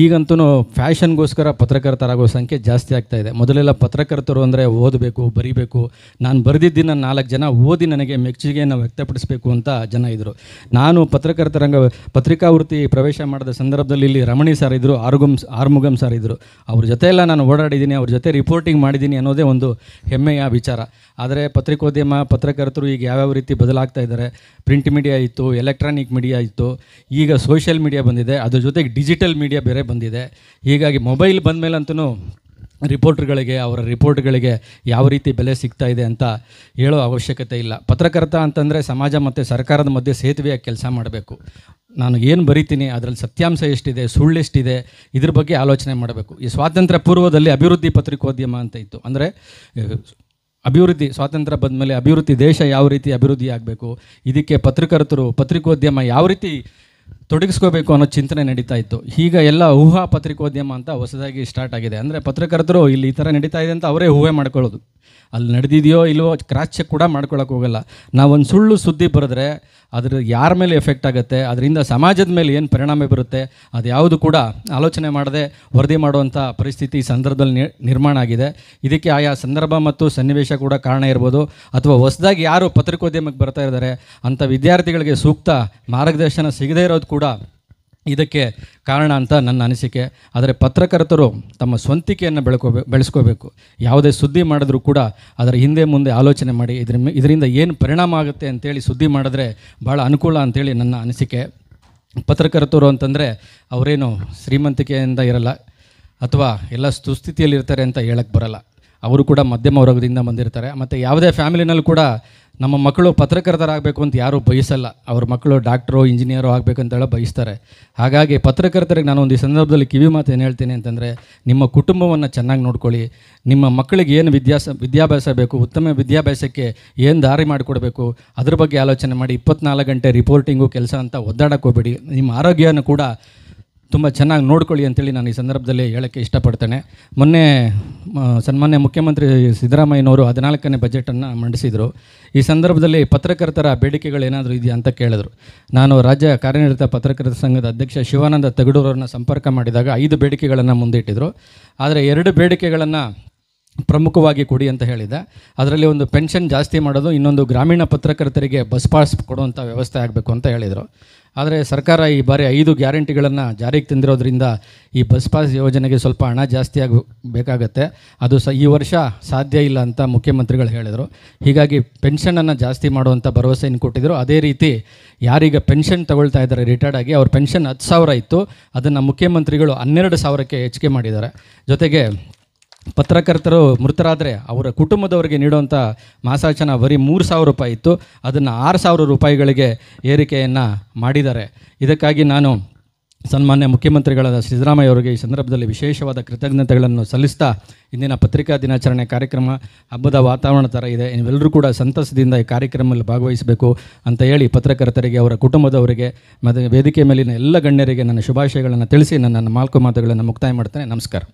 ಈಗಂತೂ ಫ್ಯಾಷನ್ಗೋಸ್ಕರ ಪತ್ರಕರ್ತರಾಗೋ ಸಂಖ್ಯೆ ಜಾಸ್ತಿ ಆಗ್ತಾ ಇದೆ ಮೊದಲೆಲ್ಲ ಪತ್ರಕರ್ತರು ಅಂದರೆ ಓದಬೇಕು ಬರೀಬೇಕು ನಾನು ಬರೆದಿದ್ದನ್ನು ನಾಲ್ಕು ಜನ ಓದಿ ನನಗೆ ಮೆಚ್ಚುಗೆಯನ್ನು ವ್ಯಕ್ತಪಡಿಸಬೇಕು ಅಂತ ಜನ ಇದ್ದರು ನಾನು ಪತ್ರಕರ್ತರಂಗ ಪತ್ರಿಕಾ ವೃತ್ತಿ ಪ್ರವೇಶ ಮಾಡಿದ ಸಂದರ್ಭದಲ್ಲಿ ಇಲ್ಲಿ ರಮಣಿ ಸರ್ ಇದ್ದರು ಆರುಗಮ್ ಆರ್ಮುಗಮ್ ಸರ್ ಇದ್ದರು ಅವ್ರ ಜೊತೆ ಎಲ್ಲ ನಾನು ಓಡಾಡಿದ್ದೀನಿ ಅವ್ರ ಜೊತೆ ರಿಪೋರ್ಟಿಂಗ್ ಮಾಡಿದ್ದೀನಿ ಅನ್ನೋದೇ ಒಂದು ಹೆಮ್ಮೆಯ ವಿಚಾರ ಆದರೆ ಪತ್ರಿಕೋದ್ಯಮ ಪತ್ರಕರ್ತರು ಈಗ ಯಾವ್ಯಾವ ರೀತಿ ಬದಲಾಗ್ತಾ ಇದ್ದಾರೆ ಪ್ರಿಂಟ್ ಮೀಡಿಯಾ ಇತ್ತು ಎಲೆಕ್ಟ್ರಾನಿಕ್ ಮೀಡಿಯಾ ಇತ್ತು ಈಗ ಸೋಷಿಯಲ್ ಮೀಡಿಯಾ ಬಂದಿದೆ ಅದ್ರ ಜೊತೆಗೆ ಡಿಜಿಟಲ್ ಮೀಡಿಯಾ ಬೇರೆ ಬಂದಿದೆ ಹೀಗಾಗಿ ಮೊಬೈಲ್ ಬಂದ ಮೇಲಂತೂ ರಿಪೋರ್ಟ್ಗಳಿಗೆ ಅವರ ರಿಪೋರ್ಟ್ಗಳಿಗೆ ಯಾವ ರೀತಿ ಬೆಲೆ ಸಿಗ್ತಾ ಇದೆ ಅಂತ ಹೇಳೋ ಅವಶ್ಯಕತೆ ಇಲ್ಲ ಪತ್ರಕರ್ತ ಅಂತಂದರೆ ಸಮಾಜ ಮತ್ತು ಸರ್ಕಾರದ ಮಧ್ಯೆ ಸೇತುವೆಯ ಕೆಲಸ ಮಾಡಬೇಕು ನಾನು ಏನು ಬರಿತೀನಿ ಅದರಲ್ಲಿ ಸತ್ಯಾಂಶ ಎಷ್ಟಿದೆ ಸುಳ್ಳೆಷ್ಟಿದೆ ಇದ್ರ ಬಗ್ಗೆ ಆಲೋಚನೆ ಮಾಡಬೇಕು ಈ ಸ್ವಾತಂತ್ರ್ಯ ಪೂರ್ವದಲ್ಲಿ ಅಭಿವೃದ್ಧಿ ಪತ್ರಿಕೋದ್ಯಮ ಅಂತ ಇತ್ತು ಅಂದರೆ ಅಭಿವೃದ್ಧಿ ಸ್ವಾತಂತ್ರ್ಯ ಬಂದ ಮೇಲೆ ಅಭಿವೃದ್ಧಿ ದೇಶ ಯಾವ ರೀತಿ ಅಭಿವೃದ್ಧಿ ಆಗಬೇಕು ಇದಕ್ಕೆ ಪತ್ರಕರ್ತರು ಪತ್ರಿಕೋದ್ಯಮ ಯಾವ ರೀತಿ ತೊಡಗಿಸ್ಕೋಬೇಕು ಅನ್ನೋ ಚಿಂತನೆ ನಡೀತಾ ಇತ್ತು ಈಗ ಎಲ್ಲ ಊಹಾ ಪತ್ರಿಕೋದ್ಯಮ ಅಂತ ಹೊಸದಾಗಿ ಸ್ಟಾರ್ಟ್ ಆಗಿದೆ ಅಂದರೆ ಪತ್ರಕರ್ತರು ಇಲ್ಲಿ ಈ ಥರ ನಡೀತಾ ಇದೆ ಅಂತ ಅವರೇ ಊಹೆ ಮಾಡ್ಕೊಳ್ಳೋದು ಅಲ್ಲಿ ನಡೆದಿದೆಯೋ ಇಲ್ಲವೋ ಕ್ರಾಸ್ ಚೆಕ್ ಕೂಡ ಮಾಡ್ಕೊಳ್ಳೋಕೆ ಹೋಗಲ್ಲ ನಾವೊಂದು ಸುಳ್ಳು ಸುದ್ದಿ ಬರೆದ್ರೆ ಅದ್ರ ಯಾರ ಮೇಲೆ ಎಫೆಕ್ಟ್ ಆಗುತ್ತೆ ಅದರಿಂದ ಸಮಾಜದ ಮೇಲೆ ಏನು ಪರಿಣಾಮ ಬರುತ್ತೆ ಅದು ಯಾವುದು ಕೂಡ ಆಲೋಚನೆ ಮಾಡದೆ ವರದಿ ಮಾಡುವಂಥ ಪರಿಸ್ಥಿತಿ ಈ ಸಂದರ್ಭದಲ್ಲಿ ನಿರ್ಮಾಣ ಆಗಿದೆ ಇದಕ್ಕೆ ಆಯಾ ಸಂದರ್ಭ ಮತ್ತು ಸನ್ನಿವೇಶ ಕೂಡ ಕಾರಣ ಇರ್ಬೋದು ಅಥವಾ ಹೊಸದಾಗಿ ಯಾರು ಪತ್ರಿಕೋದ್ಯಮಕ್ಕೆ ಬರ್ತಾ ಇದ್ದಾರೆ ಅಂಥ ವಿದ್ಯಾರ್ಥಿಗಳಿಗೆ ಸೂಕ್ತ ಮಾರ್ಗದರ್ಶನ ಸಿಗದೇ ಇರೋದು ಕೂಡ ಕೂಡ ಇದಕ್ಕೆ ಕಾರಣ ಅಂತ ನನ್ನ ಅನಿಸಿಕೆ ಆದರೆ ಪತ್ರಕರ್ತರು ತಮ್ಮ ಸ್ವಂತಿಕೆಯನ್ನು ಬೆಳ್ಕೋಬೇ ಬೆಳೆಸ್ಕೋಬೇಕು ಯಾವುದೇ ಸುದ್ದಿ ಮಾಡಿದ್ರೂ ಕೂಡ ಅದರ ಹಿಂದೆ ಮುಂದೆ ಆಲೋಚನೆ ಮಾಡಿ ಇದ್ರ ಇದರಿಂದ ಏನು ಪರಿಣಾಮ ಆಗುತ್ತೆ ಅಂತೇಳಿ ಸುದ್ದಿ ಮಾಡಿದ್ರೆ ಭಾಳ ಅನುಕೂಲ ಅಂತೇಳಿ ನನ್ನ ಅನಿಸಿಕೆ ಪತ್ರಕರ್ತರು ಅಂತಂದರೆ ಅವರೇನು ಶ್ರೀಮಂತಿಕೆಯಿಂದ ಇರಲ್ಲ ಅಥವಾ ಎಲ್ಲ ಸುಸ್ಥಿತಿಯಲ್ಲಿರ್ತಾರೆ ಅಂತ ಹೇಳಕ್ಕೆ ಬರಲ್ಲ ಅವರು ಕೂಡ ಮಧ್ಯಮ ವರ್ಗದಿಂದ ಬಂದಿರ್ತಾರೆ ಮತ್ತು ಯಾವುದೇ ಫ್ಯಾಮಿಲಿನಲ್ಲೂ ಕೂಡ ನಮ್ಮ ಮಕ್ಕಳು ಪತ್ರಕರ್ತರಾಗಬೇಕು ಅಂತ ಯಾರೂ ಬಯಸಲ್ಲ ಅವ್ರ ಮಕ್ಕಳು ಡಾಕ್ಟ್ರು ಇಂಜಿನಿಯರು ಆಗಬೇಕಂತೇಳಿ ಬಯಸ್ತಾರೆ ಹಾಗಾಗಿ ಪತ್ರಕರ್ತರಿಗೆ ನಾನು ಒಂದು ಈ ಸಂದರ್ಭದಲ್ಲಿ ಕಿವಿ ಮಾತು ಏನು ಹೇಳ್ತೀನಿ ಅಂತಂದರೆ ನಿಮ್ಮ ಕುಟುಂಬವನ್ನು ಚೆನ್ನಾಗಿ ನೋಡ್ಕೊಳ್ಳಿ ನಿಮ್ಮ ಮಕ್ಕಳಿಗೆ ಏನು ವಿದ್ಯಾಸ ವಿದ್ಯಾಭ್ಯಾಸ ಬೇಕು ಉತ್ತಮ ವಿದ್ಯಾಭ್ಯಾಸಕ್ಕೆ ಏನು ದಾರಿ ಮಾಡಿಕೊಡಬೇಕು ಅದ್ರ ಬಗ್ಗೆ ಆಲೋಚನೆ ಮಾಡಿ ಇಪ್ಪತ್ನಾಲ್ಕು ಗಂಟೆ ರಿಪೋರ್ಟಿಂಗು ಕೆಲಸ ಅಂತ ಒದ್ದಾಡಕ್ಕೆ ಹೋಗ್ಬೇಡಿ ನಿಮ್ಮ ಆರೋಗ್ಯವನ್ನು ಕೂಡ ತುಂಬ ಚೆನ್ನಾಗಿ ನೋಡ್ಕೊಳ್ಳಿ ಅಂತೇಳಿ ನಾನು ಈ ಸಂದರ್ಭದಲ್ಲಿ ಹೇಳೋಕ್ಕೆ ಇಷ್ಟಪಡ್ತೇನೆ ಮೊನ್ನೆ ಸನ್ಮಾನ್ಯ ಮುಖ್ಯಮಂತ್ರಿ ಸಿದ್ದರಾಮಯ್ಯನವರು ಹದಿನಾಲ್ಕನೇ ಬಜೆಟನ್ನು ಮಂಡಿಸಿದರು ಈ ಸಂದರ್ಭದಲ್ಲಿ ಪತ್ರಕರ್ತರ ಬೇಡಿಕೆಗಳೇನಾದರೂ ಇದೆಯಾ ಅಂತ ಕೇಳಿದರು ನಾನು ರಾಜ್ಯ ಕಾರ್ಯನಿರತ ಪತ್ರಕರ್ತ ಸಂಘದ ಅಧ್ಯಕ್ಷ ಶಿವಾನಂದ ತಗಡೂರವ್ರನ್ನ ಸಂಪರ್ಕ ಮಾಡಿದಾಗ ಐದು ಬೇಡಿಕೆಗಳನ್ನು ಮುಂದಿಟ್ಟಿದ್ರು ಆದರೆ ಎರಡು ಬೇಡಿಕೆಗಳನ್ನು ಪ್ರಮುಖವಾಗಿ ಕೊಡಿ ಅಂತ ಹೇಳಿದೆ ಅದರಲ್ಲಿ ಒಂದು ಪೆನ್ಷನ್ ಜಾಸ್ತಿ ಮಾಡೋದು ಇನ್ನೊಂದು ಗ್ರಾಮೀಣ ಪತ್ರಕರ್ತರಿಗೆ ಬಸ್ ಪಾಸ್ ಕೊಡುವಂಥ ವ್ಯವಸ್ಥೆ ಆಗಬೇಕು ಅಂತ ಹೇಳಿದರು ಆದರೆ ಸರ್ಕಾರ ಈ ಬಾರಿ ಐದು ಗ್ಯಾರಂಟಿಗಳನ್ನು ಜಾರಿಗೆ ತಂದಿರೋದ್ರಿಂದ ಈ ಬಸ್ ಪಾಸ್ ಯೋಜನೆಗೆ ಸ್ವಲ್ಪ ಹಣ ಜಾಸ್ತಿ ಆಗ ಬೇಕಾಗತ್ತೆ ಅದು ಸ ಈ ವರ್ಷ ಸಾಧ್ಯ ಇಲ್ಲ ಅಂತ ಮುಖ್ಯಮಂತ್ರಿಗಳು ಹೇಳಿದರು ಹೀಗಾಗಿ ಪೆನ್ಷನನ್ನು ಜಾಸ್ತಿ ಮಾಡುವಂಥ ಭರವಸೆಯನ್ನು ಕೊಟ್ಟಿದ್ದರು ಅದೇ ರೀತಿ ಯಾರೀಗ ಪೆನ್ಷನ್ ತಗೊಳ್ತಾ ಇದ್ದಾರೆ ರಿಟೈರ್ಡ್ ಆಗಿ ಅವ್ರ ಪೆನ್ಷನ್ ಹತ್ತು ಸಾವಿರ ಇತ್ತು ಅದನ್ನು ಮುಖ್ಯಮಂತ್ರಿಗಳು ಹನ್ನೆರಡು ಸಾವಿರಕ್ಕೆ ಹೆಚ್ಚಿಗೆ ಮಾಡಿದ್ದಾರೆ ಜೊತೆಗೆ ಪತ್ರಕರ್ತರು ಮೃತರಾದರೆ ಅವರ ಕುಟುಂಬದವರಿಗೆ ನೀಡುವಂಥ ಮಾಸಾಚನ ಬರಿ ಮೂರು ಸಾವಿರ ರೂಪಾಯಿ ಇತ್ತು ಅದನ್ನು ಆರು ಸಾವಿರ ರೂಪಾಯಿಗಳಿಗೆ ಏರಿಕೆಯನ್ನು ಮಾಡಿದ್ದಾರೆ ಇದಕ್ಕಾಗಿ ನಾನು ಸನ್ಮಾನ್ಯ ಮುಖ್ಯಮಂತ್ರಿಗಳಾದ ಸಿದ್ದರಾಮಯ್ಯ ಅವರಿಗೆ ಈ ಸಂದರ್ಭದಲ್ಲಿ ವಿಶೇಷವಾದ ಕೃತಜ್ಞತೆಗಳನ್ನು ಸಲ್ಲಿಸ್ತಾ ಇಂದಿನ ಪತ್ರಿಕಾ ದಿನಾಚರಣೆ ಕಾರ್ಯಕ್ರಮ ಹಬ್ಬದ ವಾತಾವರಣ ಥರ ಇದೆ ನೀವೆಲ್ಲರೂ ಕೂಡ ಸಂತಸದಿಂದ ಈ ಕಾರ್ಯಕ್ರಮದಲ್ಲಿ ಭಾಗವಹಿಸಬೇಕು ಅಂತ ಹೇಳಿ ಪತ್ರಕರ್ತರಿಗೆ ಅವರ ಕುಟುಂಬದವರಿಗೆ ಮತ್ತು ವೇದಿಕೆ ಮೇಲಿನ ಎಲ್ಲ ಗಣ್ಯರಿಗೆ ನನ್ನ ಶುಭಾಶಯಗಳನ್ನು ತಿಳಿಸಿ ನನ್ನ ನಾಲ್ಕು ಮಾತುಗಳನ್ನು ಮುಕ್ತಾಯ ಮಾಡ್ತೇನೆ ನಮಸ್ಕಾರ